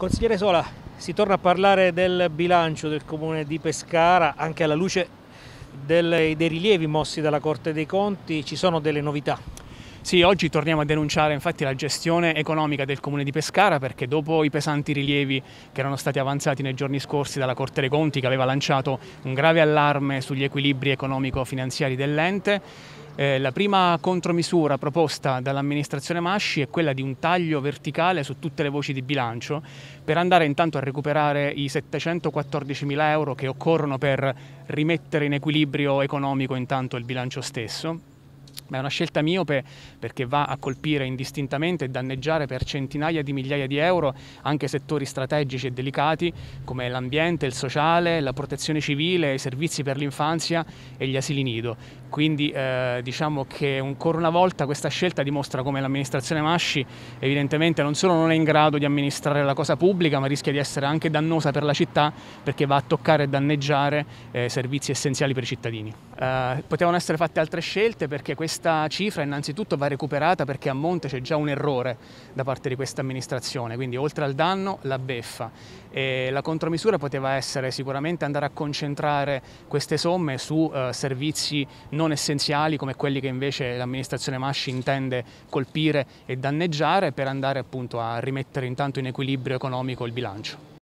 Consigliere Sola, si torna a parlare del bilancio del comune di Pescara anche alla luce del, dei rilievi mossi dalla Corte dei Conti, ci sono delle novità? Sì, oggi torniamo a denunciare infatti la gestione economica del Comune di Pescara perché dopo i pesanti rilievi che erano stati avanzati nei giorni scorsi dalla Corte dei Conti che aveva lanciato un grave allarme sugli equilibri economico-finanziari dell'ente, eh, la prima contromisura proposta dall'amministrazione Masci è quella di un taglio verticale su tutte le voci di bilancio per andare intanto a recuperare i 714 mila euro che occorrono per rimettere in equilibrio economico intanto il bilancio stesso ma è una scelta miope perché va a colpire indistintamente e danneggiare per centinaia di migliaia di euro anche settori strategici e delicati come l'ambiente, il sociale, la protezione civile, i servizi per l'infanzia e gli asili nido. Quindi eh, diciamo che ancora una volta questa scelta dimostra come l'amministrazione Masci evidentemente non solo non è in grado di amministrare la cosa pubblica ma rischia di essere anche dannosa per la città perché va a toccare e danneggiare eh, servizi essenziali per i cittadini. Eh, potevano essere fatte altre scelte perché questa questa cifra innanzitutto va recuperata perché a monte c'è già un errore da parte di questa amministrazione, quindi oltre al danno la beffa. E la contromisura poteva essere sicuramente andare a concentrare queste somme su eh, servizi non essenziali come quelli che invece l'amministrazione Masci intende colpire e danneggiare per andare appunto a rimettere intanto in equilibrio economico il bilancio.